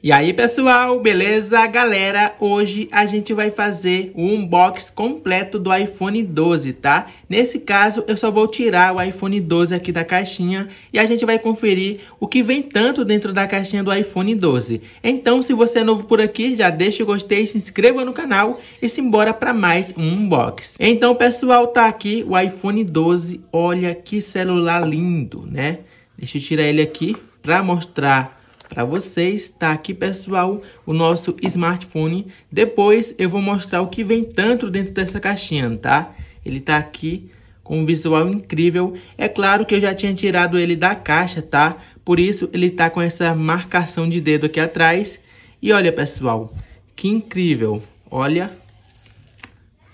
E aí pessoal, beleza? Galera, hoje a gente vai fazer o unboxing completo do iPhone 12, tá? Nesse caso, eu só vou tirar o iPhone 12 aqui da caixinha e a gente vai conferir o que vem tanto dentro da caixinha do iPhone 12. Então, se você é novo por aqui, já deixa o gostei, se inscreva no canal e simbora para mais um unboxing. Então pessoal, tá aqui o iPhone 12, olha que celular lindo, né? Deixa eu tirar ele aqui para mostrar para vocês. Tá aqui, pessoal, o nosso smartphone. Depois eu vou mostrar o que vem tanto dentro dessa caixinha, tá? Ele tá aqui com um visual incrível. É claro que eu já tinha tirado ele da caixa, tá? Por isso ele tá com essa marcação de dedo aqui atrás. E olha, pessoal, que incrível. Olha,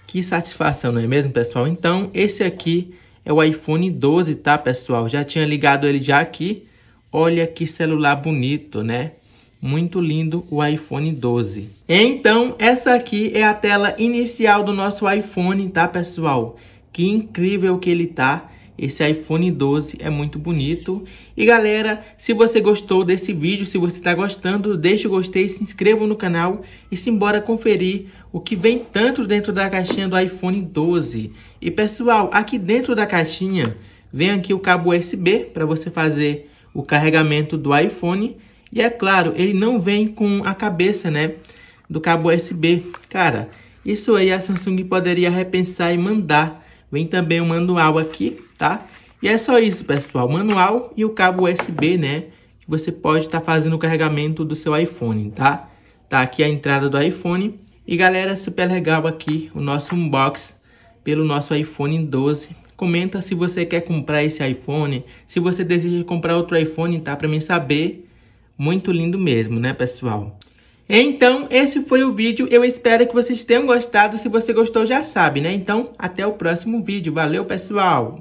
que satisfação, não é mesmo, pessoal? Então, esse aqui é o iPhone 12, tá, pessoal? Já tinha ligado ele já aqui Olha que celular bonito, né? Muito lindo o iPhone 12. Então, essa aqui é a tela inicial do nosso iPhone, tá, pessoal? Que incrível que ele tá. Esse iPhone 12 é muito bonito. E galera, se você gostou desse vídeo, se você está gostando, deixe o gostei, se inscreva no canal e simbora conferir o que vem tanto dentro da caixinha do iPhone 12. E pessoal, aqui dentro da caixinha vem aqui o cabo USB para você fazer o carregamento do iPhone. E é claro, ele não vem com a cabeça, né? Do cabo USB. Cara, isso aí a Samsung poderia repensar e mandar. Vem também o manual aqui, tá? E é só isso, pessoal. Manual e o cabo USB, né? Que você pode estar tá fazendo o carregamento do seu iPhone, tá? Tá aqui a entrada do iPhone. E galera, super legal aqui o nosso unboxing pelo nosso iPhone 12 Comenta se você quer comprar esse iPhone, se você deseja comprar outro iPhone, tá? Para mim saber. Muito lindo mesmo, né, pessoal? Então, esse foi o vídeo. Eu espero que vocês tenham gostado. Se você gostou, já sabe, né? Então, até o próximo vídeo. Valeu, pessoal!